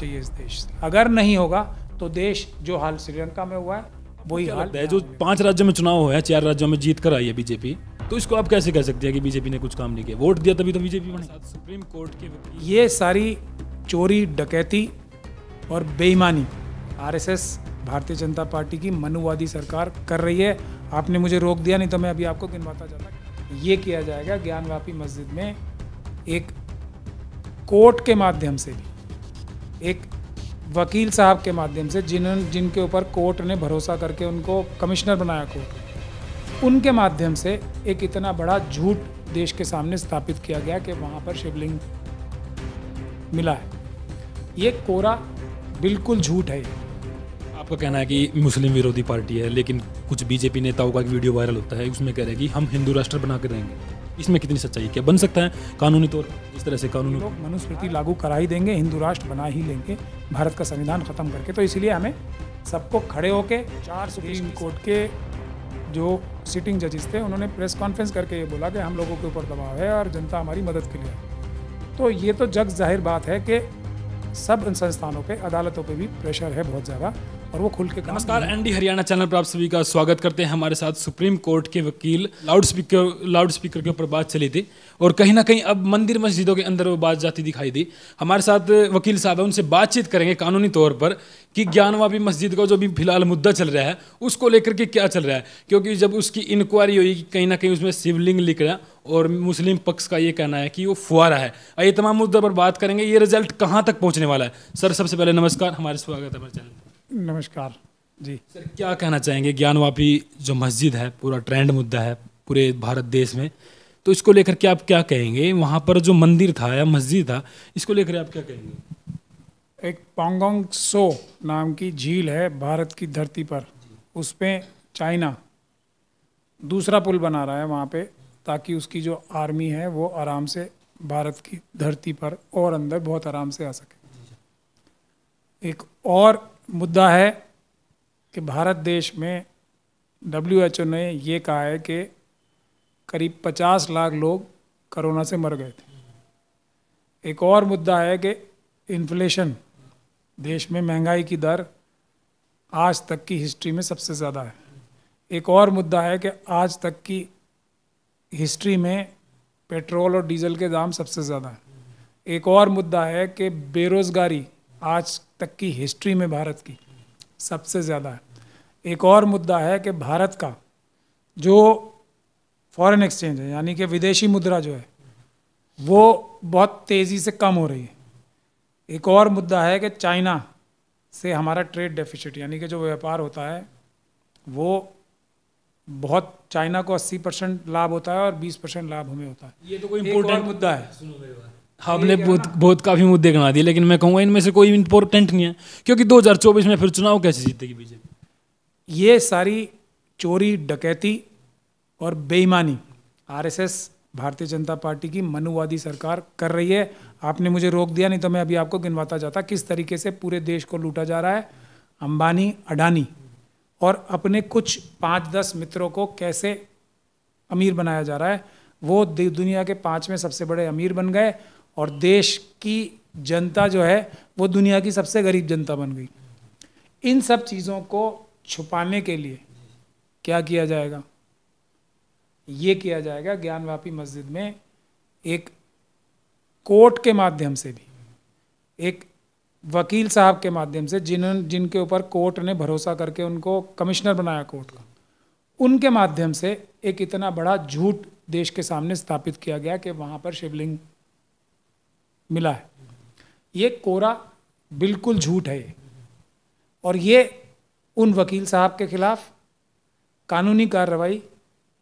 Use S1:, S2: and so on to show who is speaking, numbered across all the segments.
S1: चाहिए इस देश से अगर नहीं होगा तो देश जो हाल श्रीलंका में हुआ है वही हाल
S2: है जो पांच राज्यों में चुनाव हुआ है चार राज्यों में जीत कर आई है बीजेपी तो इसको आप कैसे कह सकते हैं कि बीजेपी ने कुछ काम नहीं किया वोट दिया तभी तो बीजेपी बने सुप्रीम कोर्ट के ये सारी चोरी डकैती
S1: और बेईमानी आरएसएस भारतीय जनता पार्टी की मनुवादी सरकार कर रही है आपने मुझे रोक दिया नहीं तो मैं अभी आपको गिनवाता जाता ये किया जाएगा ज्ञानवापी मस्जिद में एक कोर्ट के माध्यम से भी एक वकील साहब के माध्यम से जिन्होंने जिनके ऊपर कोर्ट ने भरोसा करके उनको कमिश्नर बनाया कोर्ट उनके माध्यम से एक इतना बड़ा झूठ देश के सामने स्थापित किया गया कि वहाँ पर शिवलिंग मिला है ये कोरा बिल्कुल झूठ है आपका
S2: कहना है कि मुस्लिम विरोधी पार्टी है लेकिन कुछ बीजेपी नेताओं का एक वीडियो वायरल होता है उसमें कह रहे हैं कि हम हिंदू राष्ट्र बना के रहेंगे इसमें कितनी सच्चाई क्या बन सकता है कानूनी तौर पर इस तरह से कानूनी लोग
S1: मनुस्मृति लागू करा ही देंगे हिंदू राष्ट्र बना ही लेंगे भारत का संविधान खत्म करके तो इसलिए हमें सबको खड़े होके चार सुप्रीम कोर्ट के जो सिटिंग जजेस थे उन्होंने प्रेस कॉन्फ्रेंस करके ये बोला कि हम लोगों के ऊपर दबाव है और जनता हमारी मदद के लिए तो ये तो जग जाहिर बात है कि सब संस्थानों पे अदालतों पे भी प्रेशर है बहुत ज़्यादा और वो खुल के नमस्कार एनडी
S2: हरियाणा चैनल पर आप सभी का स्वागत करते हैं हमारे साथ सुप्रीम कोर्ट के वकील लाउड स्पीकर लाउड स्पीकर के ऊपर बात चली थी और कहीं ना कहीं अब मंदिर मस्जिदों के अंदर वो बात जाती दिखाई दी हमारे साथ वकील साहब है उनसे बातचीत करेंगे कानूनी तौर पर कि ज्ञानवापी मस्जिद का जो भी फिलहाल मुद्दा चल रहा है उसको लेकर के क्या चल रहा है क्योंकि जब उसकी इंक्वायरी हुई कहीं ना कहीं उसमें शिवलिंग लिख रहा और मुस्लिम पक्ष का ये कहना है कि वो फुआरा है ये तमाम मुद्दों पर बात करेंगे ये रिजल्ट कहाँ तक पहुँचने वाला है सर सबसे पहले नमस्कार हमारे स्वागत है हमारे चैनल नमस्कार जी सर क्या कहना चाहेंगे ज्ञानवापी जो मस्जिद है पूरा ट्रेंड मुद्दा है पूरे भारत देश में तो इसको लेकर के आप क्या कहेंगे वहाँ पर जो मंदिर था या मस्जिद था इसको लेकर आप क्या कहेंगे
S1: एक पोंगोंग सो नाम की झील है भारत की धरती पर उसमें चाइना दूसरा पुल बना रहा है वहाँ पे ताकि उसकी जो आर्मी है वो आराम से भारत की धरती पर और अंदर बहुत आराम से आ सके एक और मुद्दा है कि भारत देश में डब्ल्यू एच ओ ने ये कहा है कि करीब 50 लाख लोग कोरोना से मर गए थे एक और मुद्दा है कि इन्फ्लेशन देश में महंगाई की दर आज तक की हिस्ट्री में सबसे ज़्यादा है एक और मुद्दा है कि आज तक की हिस्ट्री में पेट्रोल और डीजल के दाम सबसे ज़्यादा हैं एक और मुद्दा है कि बेरोज़गारी आज तक की हिस्ट्री में भारत की सबसे ज़्यादा है एक और मुद्दा है कि भारत का जो फॉरेन एक्सचेंज है यानी कि विदेशी मुद्रा जो है वो बहुत तेज़ी से कम हो रही है एक और मुद्दा है कि चाइना से हमारा ट्रेड डेफिसिट यानी कि जो व्यापार होता है वो बहुत चाइना को 80 परसेंट लाभ होता है और 20 परसेंट लाभ हमें होता है ये
S2: तो कोई इम्पोर्टेंट मुद्दा है हाँ, हमने बहुत बहुत काफ़ी मुद्दे गणा दिए लेकिन मैं कहूँगा इनमें से कोई इंपॉर्टेंट नहीं है क्योंकि 2024 में फिर चुनाव कैसे जीतेगी बीजेपी ये सारी
S1: चोरी डकैती और बेईमानी आरएसएस भारतीय जनता पार्टी की मनुवादी सरकार कर रही है आपने मुझे रोक दिया नहीं तो मैं अभी आपको गिनवाता जाता किस तरीके से पूरे देश को लूटा जा रहा है अंबानी अडानी और अपने कुछ पाँच दस मित्रों को कैसे अमीर बनाया जा रहा है वो दुनिया के पांचवें सबसे बड़े अमीर बन गए और देश की जनता जो है वो दुनिया की सबसे गरीब जनता बन गई इन सब चीज़ों को छुपाने के लिए क्या किया जाएगा ये किया जाएगा ज्ञानवापी मस्जिद में एक कोर्ट के माध्यम से भी एक वकील साहब के माध्यम से जिन जिनके ऊपर कोर्ट ने भरोसा करके उनको कमिश्नर बनाया कोर्ट का उनके माध्यम से एक इतना बड़ा झूठ देश के सामने स्थापित किया गया कि वहाँ पर शिवलिंग मिला है ये कोरा बिल्कुल झूठ है और ये उन वकील साहब के खिलाफ कानूनी कार्रवाई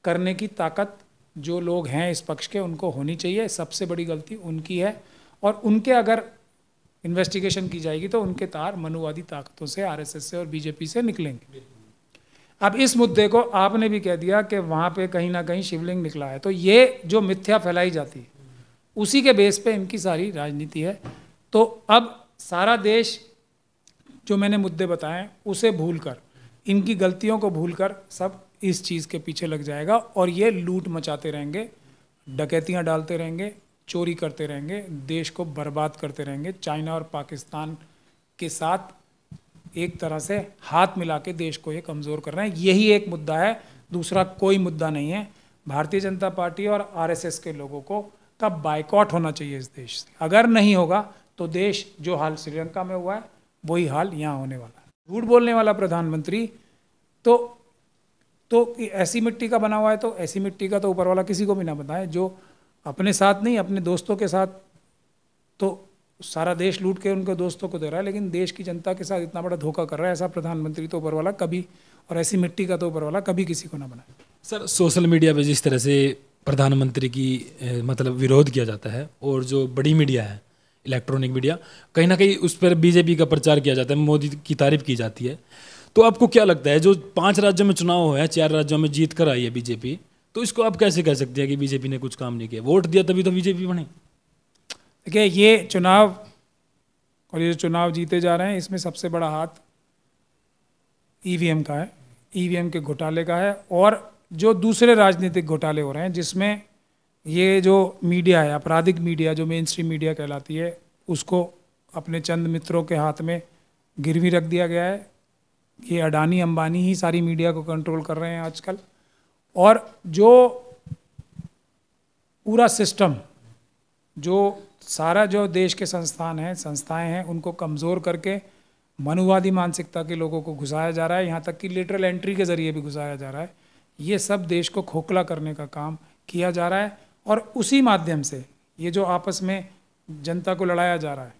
S1: करने की ताकत जो लोग हैं इस पक्ष के उनको होनी चाहिए सबसे बड़ी गलती उनकी है और उनके अगर इन्वेस्टिगेशन की जाएगी तो उनके तार मनुवादी ताकतों से आरएसएस से और बीजेपी से निकलेंगे अब इस मुद्दे को आपने भी कह दिया कि वहाँ पे कहीं ना कहीं शिवलिंग निकला है तो ये जो मिथ्या फैलाई जाती है उसी के बेस पे इनकी सारी राजनीति है तो अब सारा देश जो मैंने मुद्दे बताए उसे भूल कर इनकी गलतियों को भूल कर सब इस चीज़ के पीछे लग जाएगा और ये लूट मचाते रहेंगे डकैतियाँ डालते रहेंगे चोरी करते रहेंगे देश को बर्बाद करते रहेंगे चाइना और पाकिस्तान के साथ एक तरह से हाथ मिला के देश को ये कमज़ोर कर रहे हैं यही एक मुद्दा है दूसरा कोई मुद्दा नहीं है भारतीय जनता पार्टी और आरएसएस के लोगों को तब बाइकआउट होना चाहिए इस देश से अगर नहीं होगा तो देश जो हाल श्रीलंका में हुआ है वही हाल यहाँ होने वाला है झूठ बोलने वाला प्रधानमंत्री तो तो ऐसी मिट्टी का बना हुआ है तो ऐसी मिट्टी का तो ऊपर वाला किसी को भी ना बताए जो अपने साथ नहीं अपने दोस्तों के साथ तो सारा देश लूट के उनके दोस्तों को दे रहा है लेकिन देश की जनता के साथ इतना बड़ा धोखा कर रहा है ऐसा प्रधानमंत्री तो ऊपर वाला कभी और ऐसी मिट्टी का तो
S2: ऊपर वाला कभी किसी को ना बनाए सर सोशल मीडिया पर जिस तरह से प्रधानमंत्री की मतलब विरोध किया जाता है और जो बड़ी मीडिया है इलेक्ट्रॉनिक मीडिया कहीं ना कहीं उस पर बीजेपी का प्रचार किया जाता है मोदी की तारीफ की जाती है तो आपको क्या लगता है जो पांच राज्यों में चुनाव हुए हैं चार राज्यों में जीत कर आई है बीजेपी तो इसको आप कैसे कह सकते हैं कि बीजेपी ने कुछ काम नहीं किया वोट दिया तभी तो बीजेपी बने देखिए ये चुनाव और ये चुनाव
S1: जीते जा रहे हैं इसमें सबसे बड़ा हाथ ईवीएम का है ईवीएम के घोटाले का है और जो दूसरे राजनीतिक घोटाले हो रहे हैं जिसमें ये जो मीडिया है आपराधिक मीडिया जो मेन स्ट्रीम मीडिया कहलाती है उसको अपने चंद मित्रों के हाथ में गिरवी रख दिया गया है ये अडानी अंबानी ही सारी मीडिया को कंट्रोल कर रहे हैं आजकल और जो पूरा सिस्टम जो सारा जो देश के संस्थान हैं संस्थाएं हैं उनको कमज़ोर करके मनुवादी मानसिकता के लोगों को घुसाया जा रहा है यहाँ तक कि लेटरल एंट्री के ज़रिए भी घुसाया जा रहा है ये सब देश को खोखला करने का काम किया जा रहा है और उसी माध्यम से ये जो आपस में जनता को लड़ाया जा रहा है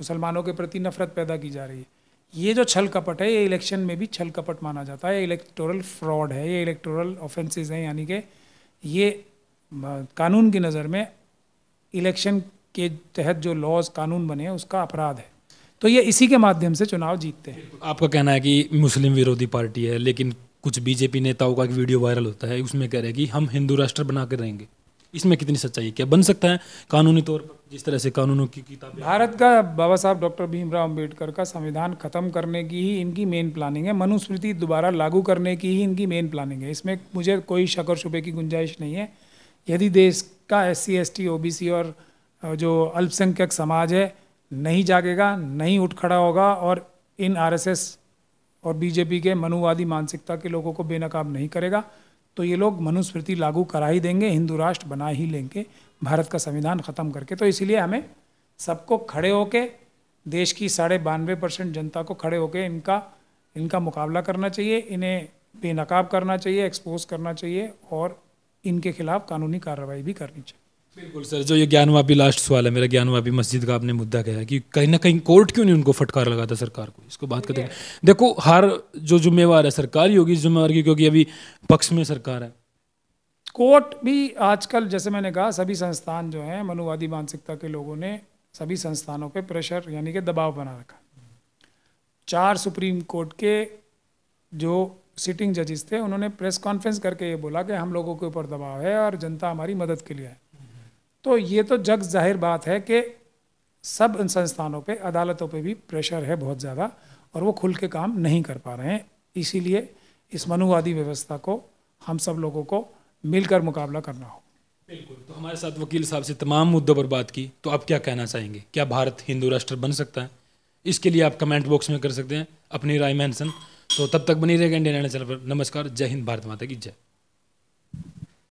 S1: मुसलमानों के प्रति नफरत पैदा की जा रही है ये जो छल कपट है ये इलेक्शन में भी छल कपट माना जाता है ये इलेक्टोरल फ्रॉड है ये इलेक्टोरल ऑफेंसेस हैं यानी कि ये कानून की नज़र में इलेक्शन के तहत जो लॉज कानून बने हैं उसका अपराध है तो ये इसी के माध्यम से चुनाव जीतते हैं
S2: आपका कहना है कि मुस्लिम विरोधी पार्टी है लेकिन कुछ बीजेपी नेताओं का एक वीडियो वायरल होता है उसमें कह रहे हैं कि हम हिंदू राष्ट्र बना कर रहेंगे इसमें कितनी सच्चाई है क्या बन सकता है कानूनी तौर पर जिस तरह से कानूनों की किताब
S1: भारत का बाबा साहब डॉक्टर भीमराव अंबेडकर का संविधान खत्म करने की ही इनकी मेन प्लानिंग है मनुस्मृति दोबारा लागू करने की ही इनकी मेन प्लानिंग है इसमें मुझे कोई शक और शुभे की गुंजाइश नहीं है यदि देश का S C S T O B C और जो अल्पसंख्यक समाज है नहीं जागेगा नहीं उठ खड़ा होगा और इन आर एस एस और बीजेपी के मनुवादी मानसिकता के लोगों को बेनकाब नहीं करेगा तो ये लोग मनुस्मृति लागू करा ही देंगे हिंदू राष्ट्र बना ही लेंगे भारत का संविधान ख़त्म करके तो इसलिए हमें सबको खड़े होके देश की साढ़े बानवे परसेंट जनता को खड़े होके इनका इनका मुकाबला करना चाहिए इन्हें बेनकाब करना चाहिए एक्सपोज करना चाहिए और इनके खिलाफ कानूनी कार्रवाई भी करनी चाहिए
S2: बिल्कुल सर जो ये ज्ञान वापी लास्ट सवाल है मेरा ज्ञान वापी मस्जिद का आपने मुद्दा कहा कि कहीं ना कहीं कोर्ट क्यों नहीं उनको फटकार लगाता सरकार को इसको बात करते हैं देखो हर जो जुम्मेवार है सरकार ही होगी जुम्मेवार की क्योंकि अभी पक्ष में सरकार है
S1: कोर्ट भी आजकल जैसे मैंने कहा सभी संस्थान जो हैं मनुवादी मानसिकता के लोगों ने सभी संस्थानों पर प्रेशर यानी कि दबाव बना रखा चार सुप्रीम कोर्ट के जो सिटिंग जजेस थे उन्होंने प्रेस कॉन्फ्रेंस करके ये बोला कि हम लोगों के ऊपर दबाव है और जनता हमारी मदद के लिए है तो ये तो जग जाहिर बात है कि सब इन संस्थानों पे अदालतों पे भी प्रेशर है बहुत ज़्यादा और वो खुल के काम नहीं कर पा रहे हैं इसीलिए इस मनुवादी व्यवस्था को हम सब लोगों को मिलकर मुकाबला करना हो
S2: बिल्कुल तो हमारे साथ वकील साहब से तमाम मुद्दों पर बात की तो आप क्या कहना चाहेंगे क्या भारत हिंदू राष्ट्र बन सकता है इसके लिए आप कमेंट बॉक्स में कर सकते हैं अपनी राय मेंशन तो तब तक बनी रहेगा इंडियन चैनल पर नमस्कार जय हिंद भारत माता की जय